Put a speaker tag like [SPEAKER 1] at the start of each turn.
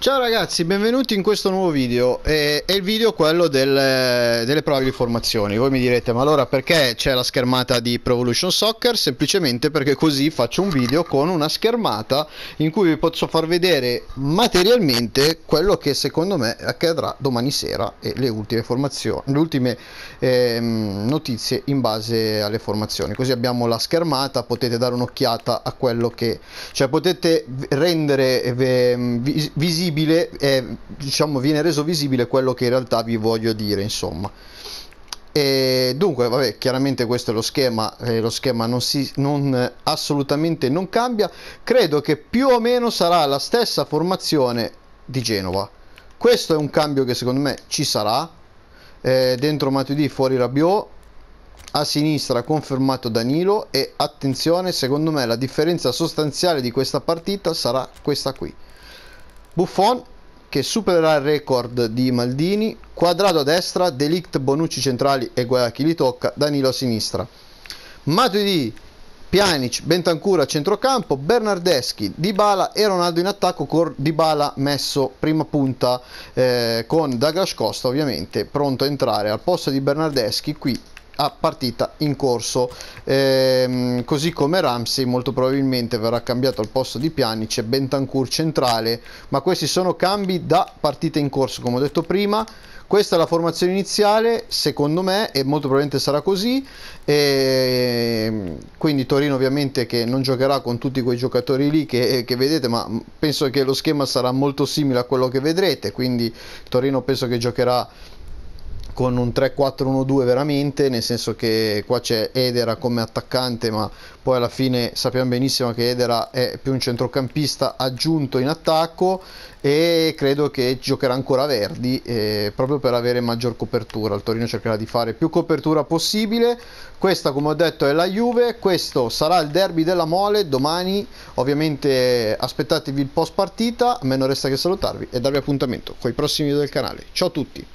[SPEAKER 1] Ciao ragazzi, benvenuti in questo nuovo video. Eh, è il video quello del, delle probabili formazioni. Voi mi direte, ma allora perché c'è la schermata di Pro Evolution Soccer? Semplicemente perché così faccio un video con una schermata in cui vi posso far vedere materialmente quello che secondo me accadrà domani sera e le ultime formazioni, le ultime ehm, notizie in base alle formazioni. Così abbiamo la schermata, potete dare un'occhiata a quello che... cioè potete rendere ehm, visibile visibile, eh, diciamo, viene reso visibile quello che in realtà vi voglio dire, insomma. E dunque, vabbè, chiaramente questo è lo schema, eh, lo schema non si, non, assolutamente non cambia. Credo che più o meno sarà la stessa formazione di Genova. Questo è un cambio che secondo me ci sarà. Eh, dentro Matuidi, fuori Rabiot, a sinistra confermato Danilo e attenzione, secondo me la differenza sostanziale di questa partita sarà questa qui. Buffon che supererà il record di Maldini, quadrato a destra, Delict Bonucci centrali e guarda chi li tocca, Danilo a sinistra. Matuidi, Pjanic, Bentancura a centrocampo, Bernardeschi, Dybala e Ronaldo in attacco con Dybala messo prima punta eh, con Douglas Costa ovviamente pronto a entrare al posto di Bernardeschi qui a partita in corso ehm, così come Ramsey molto probabilmente verrà cambiato al posto di Piani c'è Bentancur centrale ma questi sono cambi da partita in corso come ho detto prima questa è la formazione iniziale secondo me e molto probabilmente sarà così e ehm, quindi Torino ovviamente che non giocherà con tutti quei giocatori lì che, che, vedete ma penso che lo schema sarà molto simile a quello che vedrete quindi Torino penso che giocherà con un 3-4-1-2 veramente, nel senso che qua c'è Edera come attaccante, ma poi alla fine sappiamo benissimo che Edera è più un centrocampista aggiunto in attacco e credo che giocherà ancora Verdi eh, proprio per avere maggior copertura. Il Torino cercherà di fare più copertura possibile. Questa, come ho detto, è la Juve, questo sarà il derby della Mole domani. Ovviamente aspettatevi il post partita, a me non resta che salutarvi e darvi appuntamento con i prossimi video del canale. Ciao a tutti!